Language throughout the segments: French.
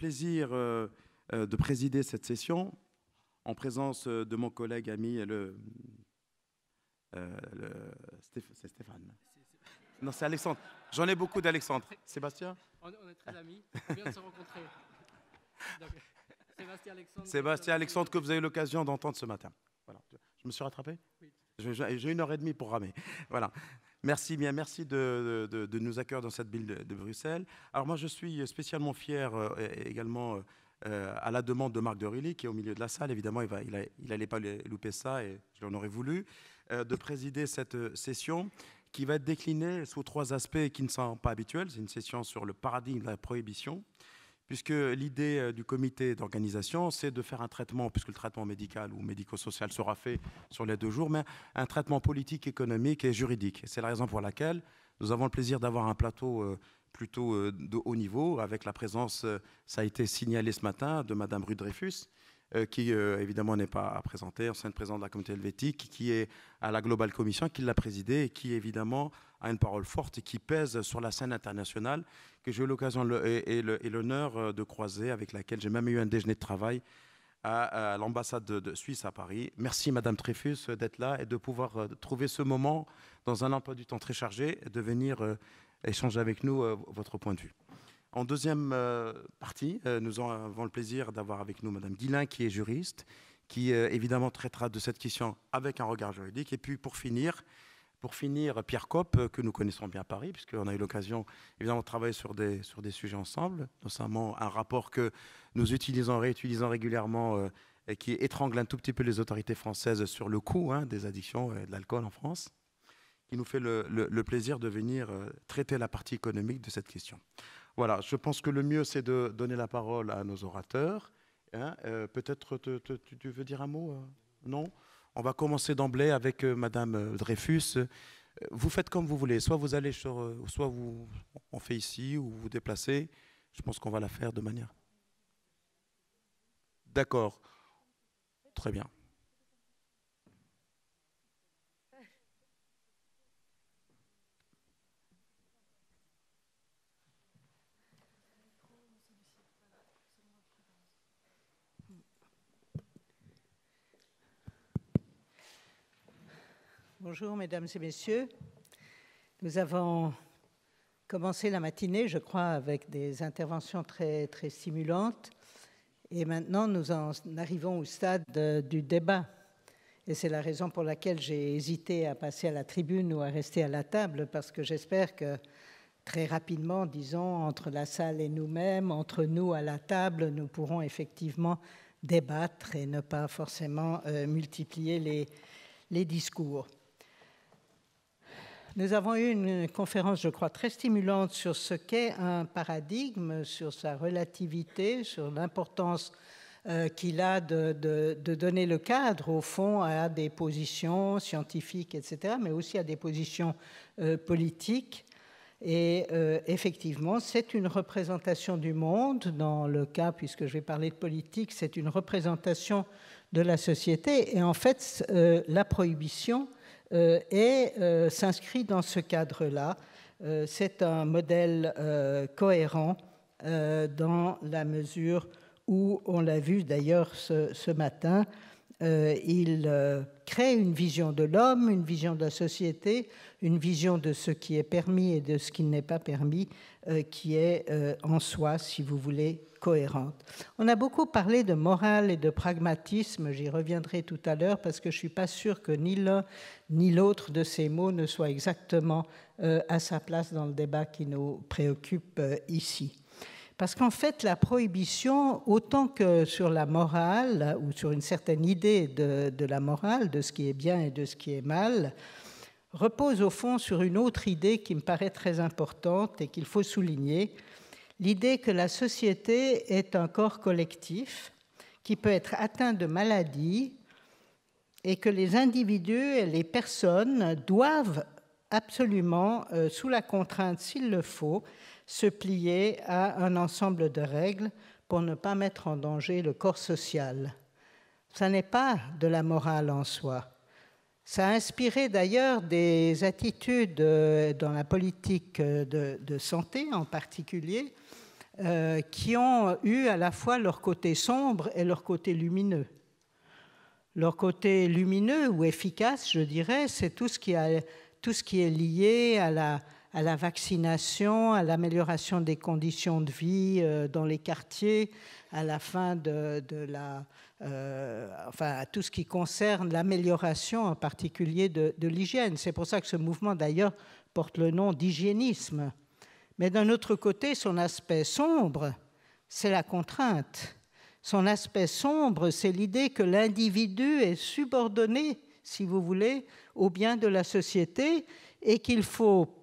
plaisir euh, euh, de présider cette session en présence euh, de mon collègue ami, le, le c'est Stéphane. Non, c'est Alexandre. J'en ai beaucoup d'Alexandre. Sébastien on, est très amis. On vient de se rencontrer. Sébastien Alexandre. Sébastien Alexandre, que vous avez eu l'occasion d'entendre ce matin. Voilà. Je me suis rattrapé oui. J'ai une heure et demie pour ramer. Voilà. Merci bien, merci de, nous accueillir dans cette ville de, Bruxelles. Alors moi, je suis spécialement fier euh, également euh, euh, à la demande de Marc Dorilly, qui est au milieu de la salle. Évidemment, il n'allait il pas louper ça, et je l'en aurais voulu, de présider cette session qui va être déclinée sous trois aspects qui ne sont pas habituels. C'est une session sur le paradigme de la prohibition, puisque l'idée euh, du comité d'organisation, c'est de faire un traitement, puisque le traitement médical ou médico-social sera fait sur les deux jours, mais un traitement politique, économique et juridique. C'est la raison pour laquelle nous avons le plaisir d'avoir un plateau euh, plutôt euh, de haut niveau, avec la présence, ça a été signalé ce matin, de Madame Rue euh, qui euh, évidemment n'est pas à présenter, ancienne présidente de la communauté helvétique, qui est à la globale Commission, qui l'a présidée et qui évidemment a une parole forte et qui pèse sur la scène internationale, que j'ai eu l'occasion et, l'honneur euh, de croiser, avec laquelle j'ai même eu un déjeuner de travail à, l'ambassade de, Suisse à Paris. Merci Madame Tréfus d'être là et de pouvoir trouver ce moment dans un emploi du temps très chargé, de venir échanger avec nous votre point de vue. En deuxième euh, partie, euh, nous avons le plaisir d'avoir avec nous Madame Guilin, qui est juriste, qui euh, évidemment traitera de cette question avec un regard juridique. Et puis pour finir, pour finir, Pierre Coppe, que nous connaissons bien à Paris, puisqu'on a eu l'occasion évidemment de travailler sur des, sur des sujets ensemble, notamment un rapport que nous utilisons, réutilisons régulièrement, et qui étrangle un tout petit peu les autorités françaises sur le coût hein, des addictions et de l'alcool en France, qui nous fait le, plaisir de venir traiter la partie économique de cette question. Voilà, je pense que le mieux, c'est de donner la parole à nos orateurs. Hein. Euh, peut-être tu veux dire un mot euh Non On va commencer d'emblée avec euh, Madame Dreyfus. Vous faites comme vous voulez, soit vous allez sur, soit vous, on fait ici, ou vous déplacez. Je pense qu'on va la faire de manière. D'accord. Très bien. Bonjour, mesdames et messieurs. Nous avons commencé la matinée, je crois, avec des interventions très, stimulantes. Et maintenant, nous en arrivons au stade du débat. Et c'est la raison pour laquelle j'ai hésité à passer à la tribune ou à rester à la table, parce que j'espère que très rapidement, disons, entre la salle et nous-mêmes, entre nous à la table, nous pourrons effectivement débattre et ne pas forcément euh, multiplier les discours. Nous avons eu une conférence, je crois, très stimulante sur ce qu'est un paradigme, sur sa relativité, sur l'importance euh, qu'il a de, donner le cadre, au fond, à des positions scientifiques, etc., mais aussi à des positions euh, politiques. Et euh, effectivement, c'est une représentation du monde, dans le cas, puisque je vais parler de politique, c'est une représentation de la société. Et en fait, la prohibition euh, et euh, s'inscrit dans ce cadre-là. Euh, c'est un modèle cohérent dans la mesure où on l'a vu d'ailleurs ce, matin, euh, il euh, crée une vision de l'homme, une vision de la société, une vision de ce qui est permis et de ce qui n'est pas permis, euh, qui est en soi, si vous voulez, cohérente. On a beaucoup parlé de morale et de pragmatisme, j'y reviendrai tout à l'heure parce que je ne suis pas sûre que ni l'un ni l'autre de ces mots ne soit exactement à sa place dans le débat qui nous préoccupe ici. Parce qu'en fait, la prohibition, autant que sur la morale, ou sur une certaine idée de, la morale, de ce qui est bien et de ce qui est mal, repose au fond sur une autre idée qui me paraît très importante et qu'il faut souligner, l'idée que la société est un corps collectif qui peut être atteint de maladies et que les individus et les personnes doivent absolument, euh, sous la contrainte s'il le faut, se plier à un ensemble de règles pour ne pas mettre en danger le corps social. Ça n'est pas de la morale en soi. Ça a inspiré d'ailleurs des attitudes euh, dans la politique euh, de, santé en particulier, euh, qui ont eu à la fois leur côté sombre et leur côté lumineux. Leur côté lumineux ou efficace, je dirais, c'est tout ce qui est lié à la, à la vaccination, à l'amélioration des conditions de vie euh, dans les quartiers, à la fin de, de la, euh, enfin à tout ce qui concerne l'amélioration en particulier de, de l'hygiène. C'est pour ça que ce mouvement d'ailleurs porte le nom d'hygiénisme. Mais d'un autre côté, son aspect sombre, c'est la contrainte. Son aspect sombre, c'est l'idée que l'individu est subordonné, si vous voulez, au bien de la société et qu'il faut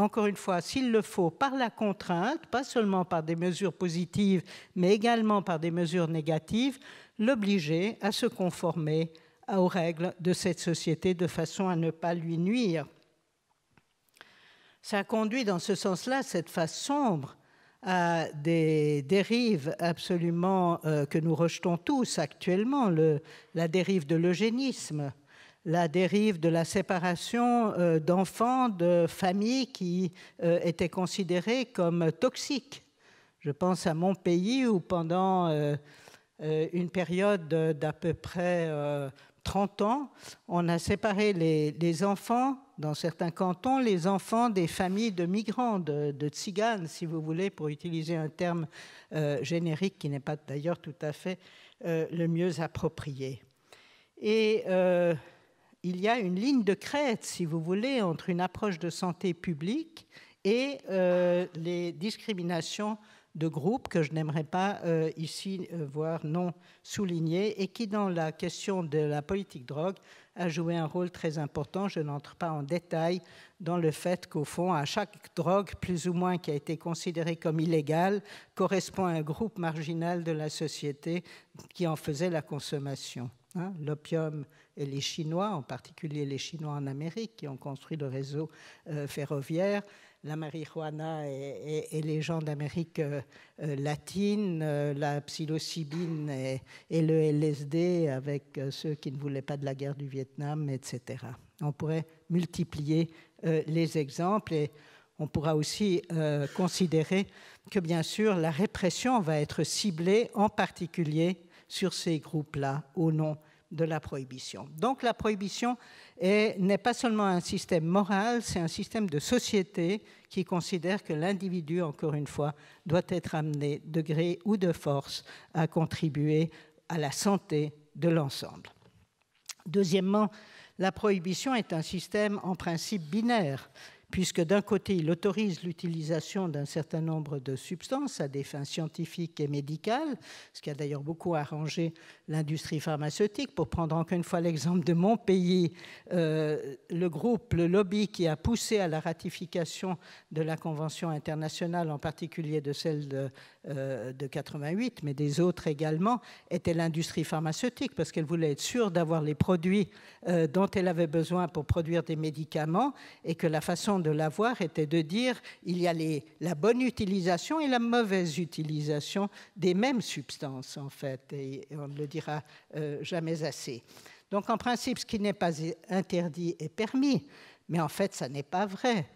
encore une fois, s'il le faut, par la contrainte, pas seulement par des mesures positives, mais également par des mesures négatives, l'obliger à se conformer aux règles de cette société de façon à ne pas lui nuire. Ça conduit dans ce sens-là, cette face sombre, à des dérives absolument euh, que nous rejetons tous actuellement, la dérive de l'eugénisme, la dérive de la séparation euh, d'enfants de familles qui euh, étaient considérées comme toxiques. Je pense à mon pays où pendant euh, une période d'à peu près 30 ans, on a séparé les, enfants, dans certains cantons, les enfants des familles de migrants, de, tziganes, si vous voulez, pour utiliser un terme générique qui n'est pas d'ailleurs tout à fait le mieux approprié. Et il y a une ligne de crête, si vous voulez, entre une approche de santé publique et euh, les discriminations de groupes que je n'aimerais pas euh, ici euh, voir non soulignées et qui, dans la question de la politique drogue, a joué un rôle très important. Je n'entre pas en détail dans le fait qu'au fond, à chaque drogue, plus ou moins, qui a été considérée comme illégale, correspond à un groupe marginal de la société qui en faisait la consommation. Hein, l'opium et les Chinois, en particulier les Chinois en Amérique, qui ont construit le réseau euh, ferroviaire, la marijuana et, les gens d'Amérique euh, euh, latine, la psilocybine et, et, le LSD avec ceux qui ne voulaient pas de la guerre du Vietnam, etc. On pourrait multiplier les exemples et on pourra aussi considérer que bien sûr la répression va être ciblée en particulier sur ces groupes-là au nom de la prohibition. Donc la prohibition n'est pas seulement un système moral, c'est un système de société qui considère que l'individu, encore une fois, doit être amené de gré ou de force à contribuer à la santé de l'ensemble. Deuxièmement, la prohibition est un système en principe binaire puisque d'un côté, il autorise l'utilisation d'un certain nombre de substances à des fins scientifiques et médicales, ce qui a d'ailleurs beaucoup arrangé l'industrie pharmaceutique. Pour prendre encore une fois l'exemple de mon pays, euh, le groupe, le lobby qui a poussé à la ratification de la Convention internationale, en particulier de celle de, euh, de 88, mais des autres également, était l'industrie pharmaceutique, parce qu'elle voulait être sûre d'avoir les produits euh, dont elle avait besoin pour produire des médicaments et que la façon de l'avoir était de dire il y a la bonne utilisation et la mauvaise utilisation des mêmes substances, en fait, et on ne le dira euh, jamais assez. Donc, en principe, ce qui n'est pas interdit est permis, mais en fait, ça n'est pas vrai.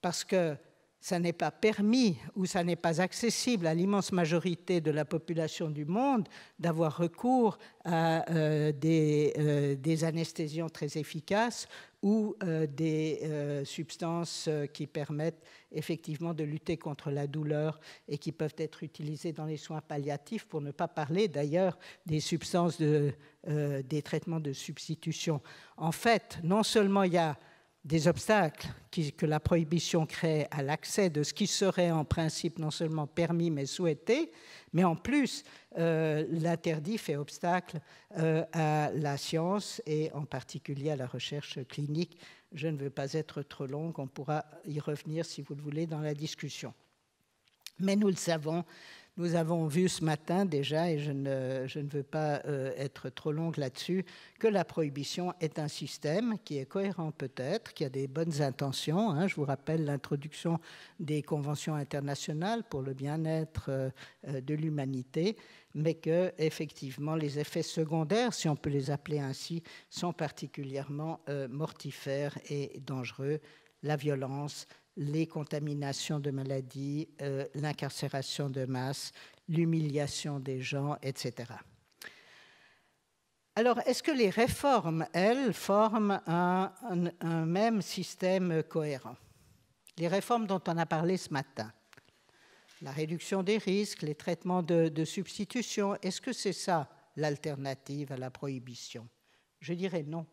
Parce que ça n'est pas permis ou ça n'est pas accessible à l'immense majorité de la population du monde d'avoir recours à euh, des, euh, très efficaces ou euh, des euh, substances qui permettent effectivement de lutter contre la douleur et qui peuvent être utilisées dans les soins palliatifs, pour ne pas parler d'ailleurs des substances des traitements de substitution. En fait, non seulement il y a des obstacles que la prohibition crée à l'accès de ce qui serait en principe non seulement permis mais souhaité, mais en plus euh, l'interdit fait obstacle euh, à la science et en particulier à la recherche clinique. Je ne veux pas être trop longue, on pourra y revenir si vous le voulez dans la discussion. Mais nous le savons, nous avons vu ce matin déjà, et je ne, je ne veux pas euh, être trop longue là-dessus, que la prohibition est un système qui est cohérent peut-être, qui a des bonnes intentions. Hein. Je vous rappelle l'introduction des conventions internationales pour le bien-être euh, de l'humanité, mais que effectivement les effets secondaires, si on peut les appeler ainsi, sont particulièrement euh, mortifères et dangereux. La violence, les contaminations de maladies, euh, l'incarcération de masse, l'humiliation des gens, etc. Alors, est-ce que les réformes, elles, forment un, même système cohérent Les réformes dont on a parlé ce matin, la réduction des risques, les traitements de, de substitution, est-ce que c'est ça l'alternative à la prohibition Je dirais non.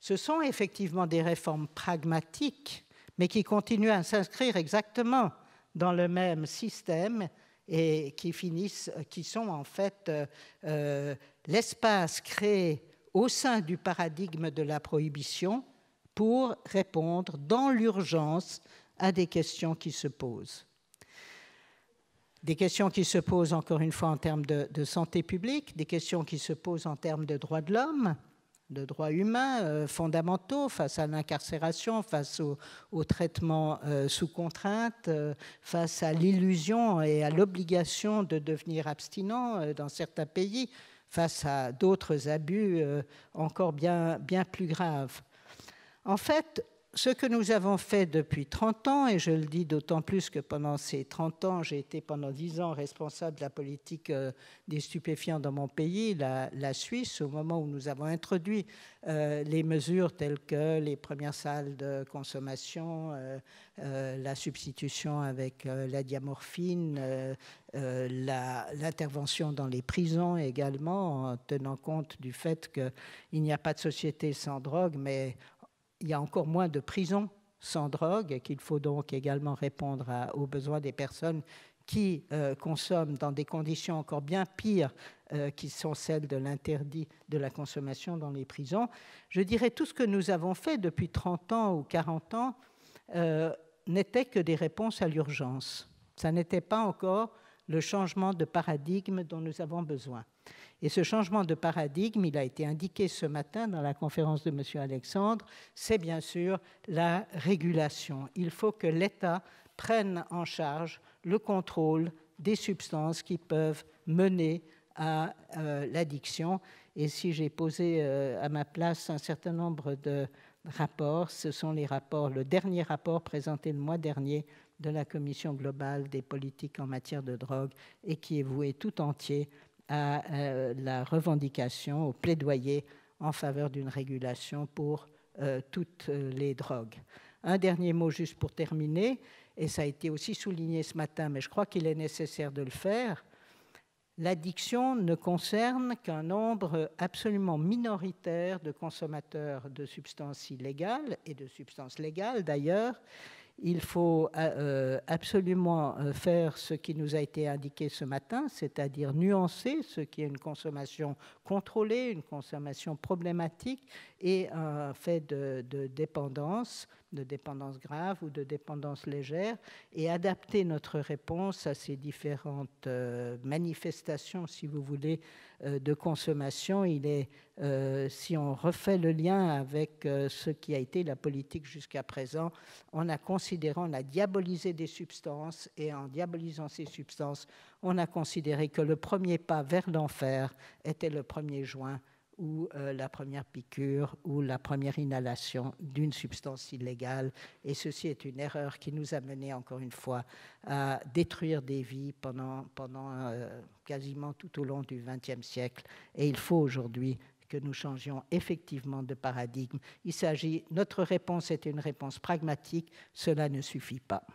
Ce sont effectivement des réformes pragmatiques mais qui continuent à s'inscrire exactement dans le même système et qui finissent, qui sont en fait euh, euh, l'espace créé au sein du paradigme de la prohibition pour répondre dans l'urgence à des questions qui se posent. Des questions qui se posent encore une fois en termes de santé publique, des questions qui se posent en termes de droits de l'homme, de droits humains euh, fondamentaux face à l'incarcération, face au, traitement euh, sous contrainte, euh, face à l'illusion et à l'obligation de devenir abstinent dans certains pays, face à d'autres abus encore bien, bien plus graves. En fait, ce que nous avons fait depuis 30 ans, et je le dis d'autant plus que pendant ces 30 ans, j'ai été pendant 10 ans responsable de la politique euh, des stupéfiants dans mon pays, la, Suisse, au moment où nous avons introduit euh, les mesures telles que les premières salles de consommation, euh, la substitution avec la diamorphine, l'intervention dans les prisons également, en tenant compte du fait qu'il n'y a pas de société sans drogue, mais il y a encore moins de prisons sans drogue et qu'il faut donc également répondre aux besoins des personnes qui euh, consomment dans des conditions encore bien pires euh, qui sont celles de l'interdit de la consommation dans les prisons. Je dirais tout ce que nous avons fait depuis 30 ans ou 40 ans euh, n'était que des réponses à l'urgence. Ça n'était pas encore le changement de paradigme dont nous avons besoin. Et ce changement de paradigme, il a été indiqué ce matin dans la conférence de M. Alexandre, c'est bien sûr la régulation. Il faut que l'État prenne en charge le contrôle des substances qui peuvent mener à euh, l'addiction. Et si j'ai posé euh, à ma place un certain nombre de ce sont les rapports, le dernier rapport présenté le mois dernier de la Commission globale des politiques en matière de drogue et qui est voué tout entier à euh, la revendication, au plaidoyer en faveur d'une régulation pour euh, toutes euh, les drogues. Un dernier mot juste pour terminer, et ça a été aussi souligné ce matin, mais je crois qu'il est nécessaire de le faire. L'addiction ne concerne qu'un nombre absolument minoritaire de consommateurs de substances illégales et de substances légales d'ailleurs, il faut euh, euh, absolument euh, faire ce qui nous a été indiqué ce matin, c'est-à-dire nuancer ce qui est une consommation contrôlée, une consommation problématique et un fait de, dépendance, de dépendance grave ou de dépendance légère, et adapter notre réponse à ces différentes manifestations, si vous voulez, euh, de consommation, il est, euh, si on refait le lien avec euh, ce qui a été la politique jusqu'à présent, on a considéré, on a diabolisé des substances et en diabolisant ces substances, on a considéré que le premier pas vers l'enfer était le 1er juin ou euh, la première piqûre ou la première inhalation d'une substance illégale. Et ceci est une erreur qui nous a mené, encore une fois, à détruire des vies pendant, euh, quasiment tout au long du XXe siècle. Et il faut aujourd'hui que nous changions effectivement de paradigme. Il s'agit, notre réponse est une réponse pragmatique, cela ne suffit pas.